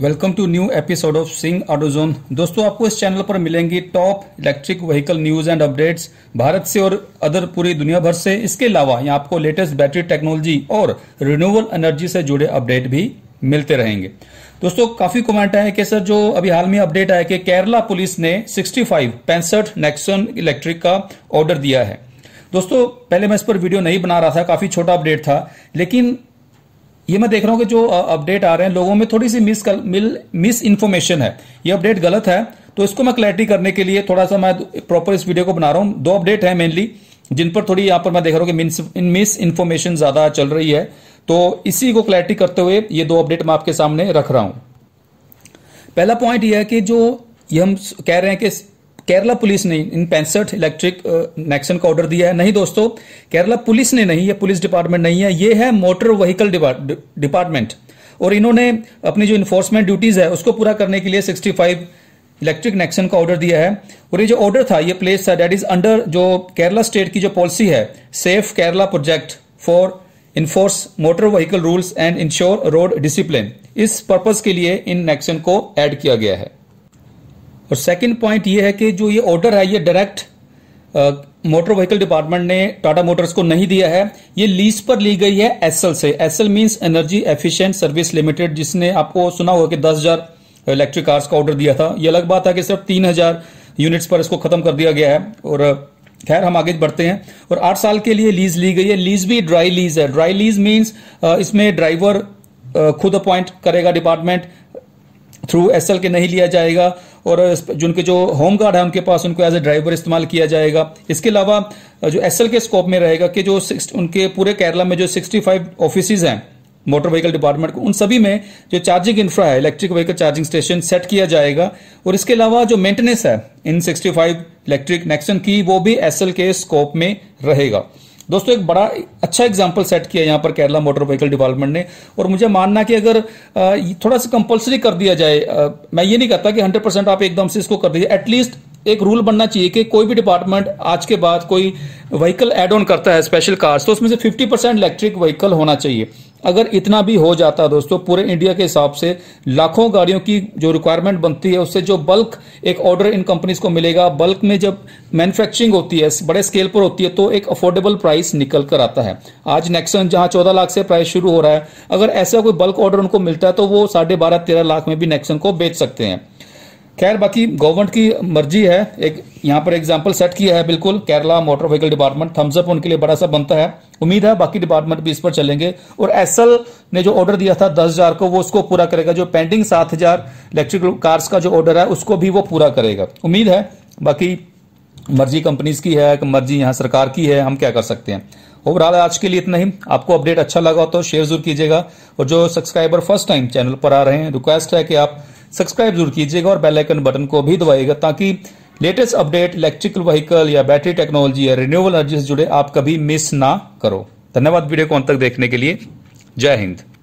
welcome to new episode of Singh Autozone दोस्तों आपको इस चैनल पर मिलेंगी top electric vehicle news and updates Bharat से और अदर पूरी दुनिया भर से इसके अलावा यहाँ आपको लेटेस्ट बैटरी टेक्नोलॉजी और रिन्यूएबल एनर्जी से जुड़े अपडेट भी मिलते रहेंगे दोस्तों काफी कमेंट है कि सर जो अभी हाल में अपडेट आया कि केरला पुलिस ने 65 फाइव पैंसठ नेक्सन इलेक्ट्रिक का ऑर्डर दिया है दोस्तों पहले मैं इस पर वीडियो नहीं बना रहा था काफी छोटा अपडेट था लेकिन ये मैं देख रहा हूँ कि जो अपडेट आ रहे हैं लोगों में थोड़ी सी मिस मिल मिस इन्फॉर्मेशन है ये अपडेट गलत है तो इसको मैं क्लैरिटी करने के लिए थोड़ा सा मैं प्रॉपर इस वीडियो को बना रहा हूं दो अपडेट है मेनली जिन पर थोड़ी यहां पर मैं देख रहा हूँ कि मिस इन्फॉर्मेशन ज्यादा चल रही है तो इसी को क्लैरिटी करते हुए ये दो अपडेट मैं आपके सामने रख रहा हूं पहला पॉइंट यह है कि जो ये हम कह रहे हैं कि केरला पुलिस ने इन पैंसठ इलेक्ट्रिक नेक्सन का ऑर्डर दिया है नहीं दोस्तों केरला पुलिस ने नहीं ये पुलिस डिपार्टमेंट नहीं है ये है मोटर व्हीकल डिपार्टमेंट और इन्होंने अपनी जो इन्फोर्समेंट ड्यूटीज है उसको पूरा करने के लिए 65 इलेक्ट्रिक नेक्सन का ऑर्डर दिया है और ये जो ऑर्डर था ये प्लेस था डेट इज अंडर जो केरला स्टेट की जो पॉलिसी है safe Kerala project for enforce motor vehicle rules and ensure road discipline इस पर्पज के लिए इन नेक्सन को एड किया गया है और सेकंड पॉइंट ये है कि जो ये ऑर्डर है ये डायरेक्ट मोटर व्हीकल डिपार्टमेंट ने टाटा मोटर्स को नहीं दिया है ये लीज पर ली गई है एसएल से ESL means energy efficient service limited जिसने आपको सुना होगा कि दस हजार इलेक्ट्रिक कार्स का ऑर्डर दिया था ये अलग बात है कि सिर्फ तीन हजार यूनिट्स पर इसको खत्म कर दिया गया है और खैर हम आगे बढ़ते हैं और आठ साल के लिए लीज ली गई है लीज भी ड्राई लीज है ड्राई लीज मीन्स इसमें ड्राइवर खुद अपॉइंट करेगा डिपार्टमेंट थ्रू एसएल के नहीं लिया जाएगा और जिनके जो होम गार्ड है उनके पास उनको एज ए ड्राइवर इस्तेमाल किया जाएगा इसके अलावा जो एस के स्कोप में रहेगा कि जो उनके पूरे केरला में जो सिक्सटी फाइव ऑफिस हैं मोटर व्हीकल डिपार्टमेंट को उन सभी में जो चार्जिंग इंफ्रा है electric vehicle charging station set किया जाएगा और इसके अलावा जो मेंटेनेंस है इन 65 इलेक्ट्रिक नेक्सन की वो भी एसएल के स्कोप में रहेगा दोस्तों एक बड़ा अच्छा एग्जाम्पल सेट किया यहाँ पर केरला मोटर व्हीकल डिपार्टमेंट ने और मुझे मानना कि अगर थोड़ा सा कंपलसरी कर दिया जाए मैं ये नहीं कहता कि हंड्रेड परसेंट आप एकदम से इसको कर दीजिए एटलीस्ट एक रूल बनना चाहिए कि कोई भी डिपार्टमेंट आज के बाद कोई व्हीकल एड ऑन करता है स्पेशल कार्स तो उसमें से 50 परसेंट इलेक्ट्रिक व्हीकल होना चाहिए अगर इतना भी हो जाता दोस्तों पूरे इंडिया के हिसाब से लाखों गाड़ियों की जो रिक्वायरमेंट बनती है उससे जो बल्क एक ऑर्डर इन कंपनीज को मिलेगा बल्क में जब मैन्युफैक्चरिंग होती है बड़े स्केल पर होती है तो एक अफोर्डेबल प्राइस निकल कर आता है आज नेक्सन जहां चौदह लाख से प्राइस शुरू हो रहा है अगर ऐसा कोई बल्क ऑर्डर उनको मिलता है तो वो साढ़े बारह तेरह लाख में भी नेक्सन को बेच सकते हैं खैर बाकी गवर्नमेंट की मर्जी है एक यहाँ पर एग्जाम्पल सेट किया है बिल्कुल Kerala motor vehicle department thumbs up उनके लिए बड़ा सा बनता है उम्मीद है बाकी डिपार्टमेंट भी इस पर चलेंगे और एसएल ने जो ऑर्डर दिया था दस हजार को वो उसको पूरा करेगा जो पेंडिंग सात हजार इलेक्ट्रिकल कार्स का जो ऑर्डर है उसको भी वो पूरा करेगा उम्मीद है बाकी मर्जी कंपनीज की है मर्जी यहाँ सरकार की है हम क्या कर सकते हैं ओवरऑल आज के लिए इतना ही आपको अपडेट अच्छा लगा तो शेयर जरूर कीजिएगा और जो सब्सक्राइबर फर्स्ट टाइम चैनल पर आ रहे हैं रिक्वेस्ट है कि आप सब्सक्राइब जरूर कीजिएगा और बेलाइकन बटन को भी दबाइएगा ताकि लेटेस्ट अपडेट इलेक्ट्रिकल व्हीकल या बैटरी टेक्नोलॉजी या रिन्यूएबल एनर्जी से जुड़े आप कभी मिस ना करो धन्यवाद वीडियो को अंत तक देखने के लिए जय हिंद